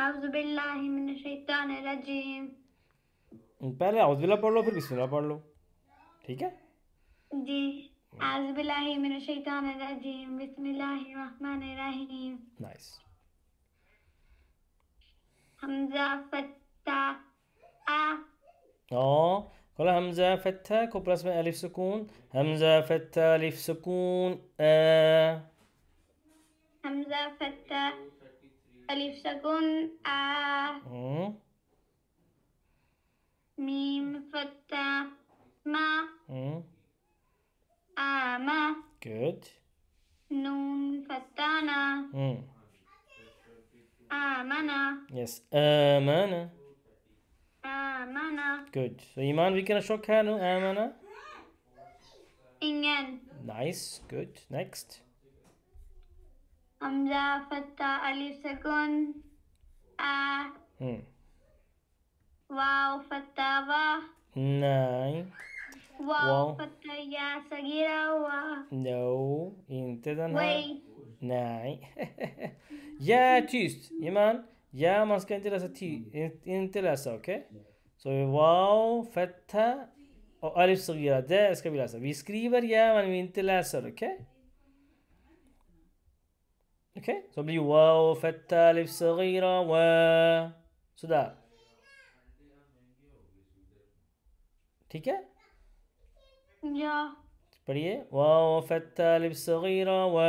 أعوذ بالله من الशैतान الرजीम पहले आउज बिल्ला पढ़ लो फिर الله पढ़ लो ठीक है जी أعوذ بالله من الشيطان الرجيم بسم الله الرحمن الرحيم नाइस همزة فتحة اه قولها همزة فتحة كوبلا من ألف سكون حمزة فتا ألف سكون آ حمزة فتا فتحة ألف سكن آ ميم فتح ما آما Good. نون فتانا آمنا Yes. Amana. آمنا Good. So Iman, we can show Kanu Amana. إنجن Nice. Good. Next. أمزة فتة ألف سكون آ mm. واو فتة با Nej. Wow, wow. fattar jag säger wow. No, inte den här. Wait. Nej. ja, tyst. Jaman. Ja, man ska inte läsa ty. Inte läsa, okej? Okay? Så wow, fatta och alif sagira. Det ska vi läsa. Vi skriver ja, men vi inte läser, okej? Okay? اوكي ثم لي واو فالتالف صغيرة و سداء ठीक है या पढ़िए वाओ फत्तालिब सगीरा व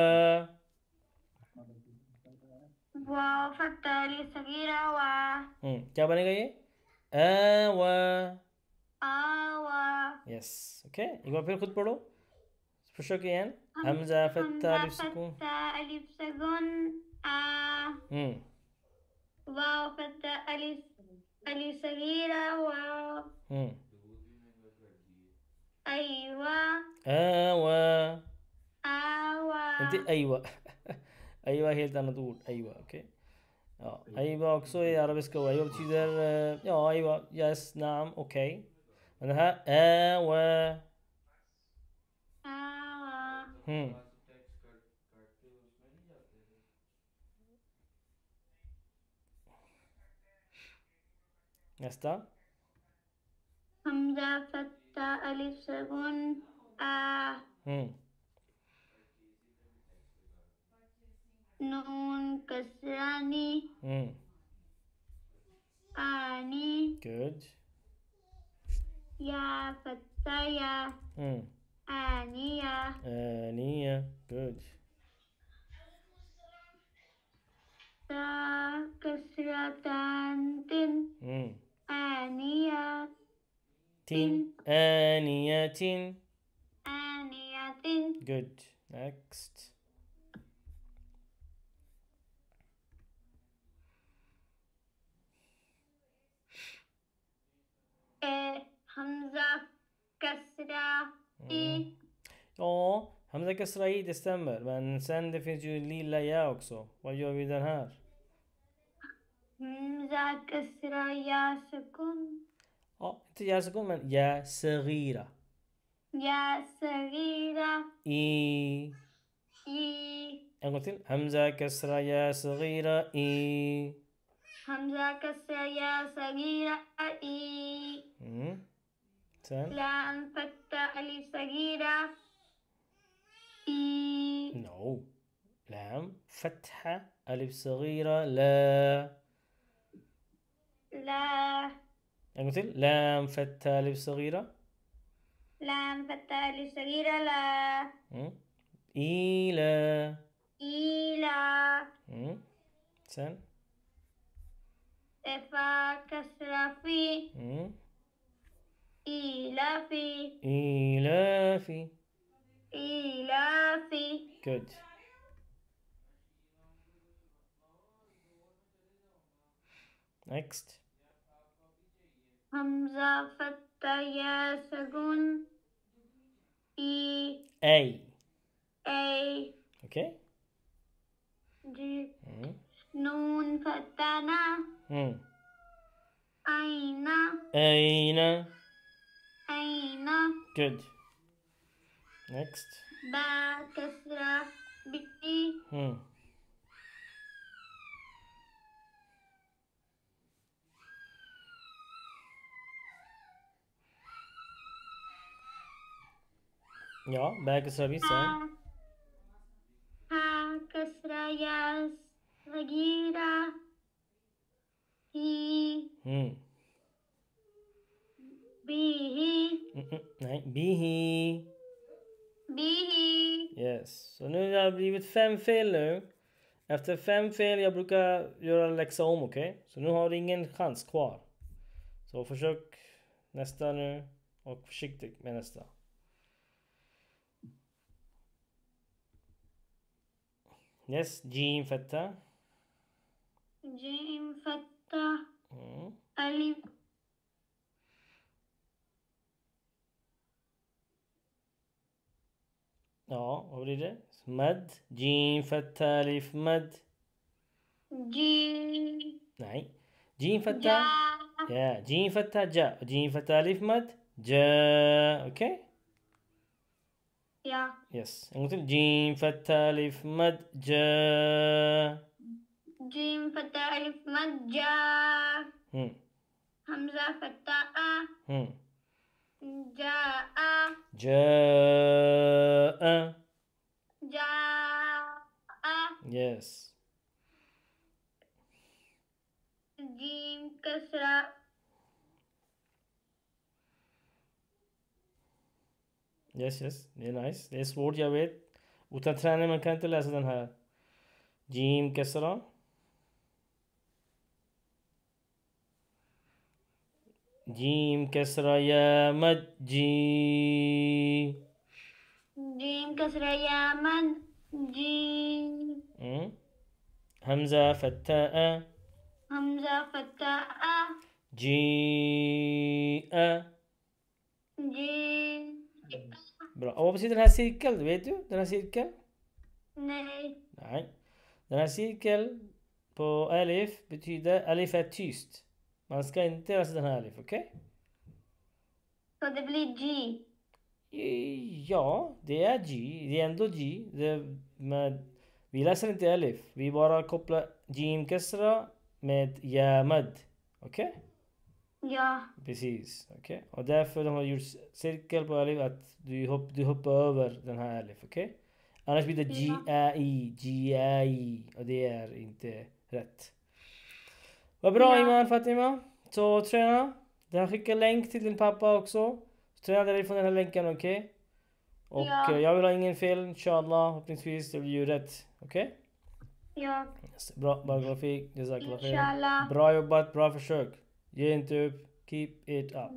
वाओ फत्तालिब सगीरा व हम्म क्या बनेगा ये अ व आ व यस ओके एक बार फिर खुद पढ़ो شو شو كان يعني؟ همزة فتة ألف سكون فتة ألف سكون آه. واو فتة ألف ألف صغيرة واو مم. أيوة آوى آوى أنت أيوة أيوة هي أنا تقول أيوة أوكي Ja, آه، أيوة också i arabiska och أيوة betyder ja, آه، آه، أيوة, yes, نعم, okej. Okay. Men det नस्ता हम्म। हमजा फत्ता अलिफ सगुन आ हम्म। नून कसरानी आनी हम्म। गुड या फत्ता या آنية آنية good تا كسرة تن mm. آنية تن آنية تن آنية تن good next إيه حمزة كسرة Mm. Ja, han verkar sraig, det stämmer. Men sen det finns ju Lilla Ja också. Vad gör vi den här? ذاك السرا يا سكون اه انت يا سكون من يا صغيرة يا صغيرة اي اي انا قلت همزة كسرة يا صغيرة اي همزة كسرة يا صغيرة اي تمام La أن تفتح ألف صغيرة No. لام نعم. فتحة ألف صغيرة لا لا مثل لام فتحة ألف صغيرة لام فتحة ألف صغيرة لا إي لا إي لا سن إفا كس إيلاف إيلاف إيلاف Good. Next. همزة فتة يا سجون E A A Okay. G mm. نون فتنا mm. أين أين Good. Next. Ba kasra bitti. Hmm. Ya, ba kasra bir sen. Ha kasra yas vagira. Hi. Hmm. Bihi. Nej, bihi. Bihi. Yes. Så nu har det blivit fem fel nu. Efter fem fel, jag brukar göra läxa om, okej? Okay? Så nu har du ingen chans kvar. Så försök nästa nu och försiktigt med nästa. Yes, Jim Fetta. Jim Fetta. Mm. Ja, vad blir det? Mad. Jim fattar alif mad. جيم Nej. Jim fattar. Ja. Jim fattar ja. Och Jim fattar alif mad. Ja. Okej? Okay? Ja. Yes. En gång till. Jim fattar alif mad. Ja. جيم فتح ألف مد جا همزة فتاء جاء جاء جاء yes جيم كسرة yes yes very nice this word يا ويت وتتراني من كانت اللي أسدنها جيم كسرة جيم كسرة يا مد جي جيم كسرة يا مد جي همزة فتاء همزة فتاء جي أ جي برا أو بس يدنا سيركل بيتو دنا سيركل نعم نعم دنا سيركل بو ألف بتيدا ألف تيست Man ska inte göra sådana här alif, okej? Okay? Så det blir G? Eh, ja, det är G. Det är ändå G. Det, med, vi läser inte alif. Vi bara kopplar Jim Kesra med Yamad. Okej? Okay? Ja. Precis. Okej. Okay? Och därför de har gjort cirkel på alif att du, hopp, du hoppar över den här alif. Okej? Okay? Annars blir det G-A-I. G-A-I. Och det är inte rätt. Vad bra ja. Iman Fatima. Så träna. Jag skickar länk till din pappa också. träna därifrån den här länken, okej? Okay? Och ja. Eh, jag vill ha ingen fel, inshallah. Hoppningsvis det blir ju rätt. Okej? Okay? Ja. Yes, bra, Baragrafi. Jazakallah Bra jobbat, bra försök. Ge inte upp. Keep it up.